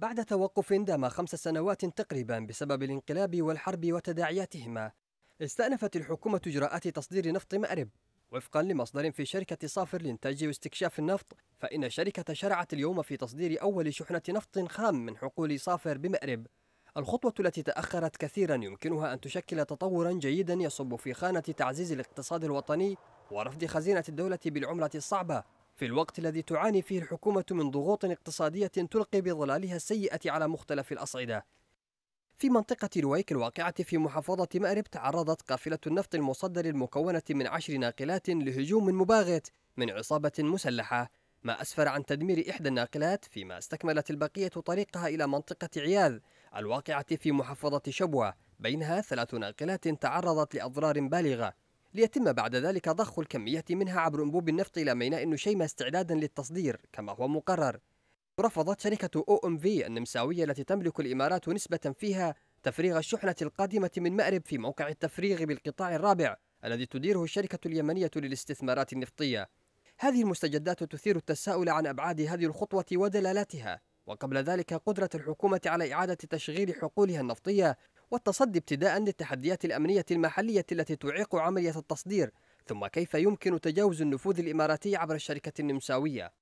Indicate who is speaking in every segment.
Speaker 1: بعد توقف دام خمس سنوات تقريبا بسبب الانقلاب والحرب وتداعياتهما استأنفت الحكومة إجراءات تصدير نفط مأرب وفقا لمصدر في شركة صافر لإنتاج واستكشاف النفط فإن الشركة شرعت اليوم في تصدير أول شحنة نفط خام من حقول صافر بمأرب الخطوة التي تأخرت كثيرا يمكنها أن تشكل تطورا جيدا يصب في خانة تعزيز الاقتصاد الوطني ورفض خزينة الدولة بالعملة الصعبة في الوقت الذي تعاني فيه الحكومة من ضغوط اقتصادية تلقي بظلالها السيئة على مختلف الأصعدة في منطقة رويك الواقعة في محافظة مأرب تعرضت قافلة النفط المصدر المكونة من عشر ناقلات لهجوم مباغت من عصابة مسلحة ما أسفر عن تدمير إحدى الناقلات فيما استكملت البقية طريقها إلى منطقة عياذ الواقعة في محافظة شبوة بينها ثلاث ناقلات تعرضت لأضرار بالغة ليتم بعد ذلك ضخ الكمية منها عبر أنبوب النفط إلى ميناء نشيمة استعدادا للتصدير كما هو مقرر رفضت شركة أو أم في النمساوية التي تملك الإمارات نسبة فيها تفريغ الشحنة القادمة من مأرب في موقع التفريغ بالقطاع الرابع الذي تديره الشركة اليمنية للاستثمارات النفطية هذه المستجدات تثير التساؤل عن أبعاد هذه الخطوة ودلالاتها وقبل ذلك قدرة الحكومة على إعادة تشغيل حقولها النفطية والتصدي ابتداء للتحديات الأمنية المحلية التي تعيق عملية التصدير ثم كيف يمكن تجاوز النفوذ الإماراتي عبر الشركة النمساوية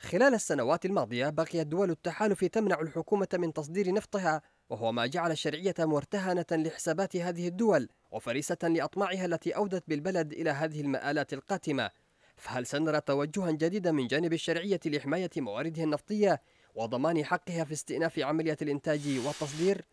Speaker 1: خلال السنوات الماضية بقيت دول التحالف تمنع الحكومة من تصدير نفطها وهو ما جعل الشرعية مرتهنة لحسابات هذه الدول وفريسة لأطماعها التي أودت بالبلد إلى هذه المآلات القاتمة فهل سنرى توجها جديدا من جانب الشرعية لحماية مواردها النفطية وضمان حقها في استئناف عملية الإنتاج والتصدير؟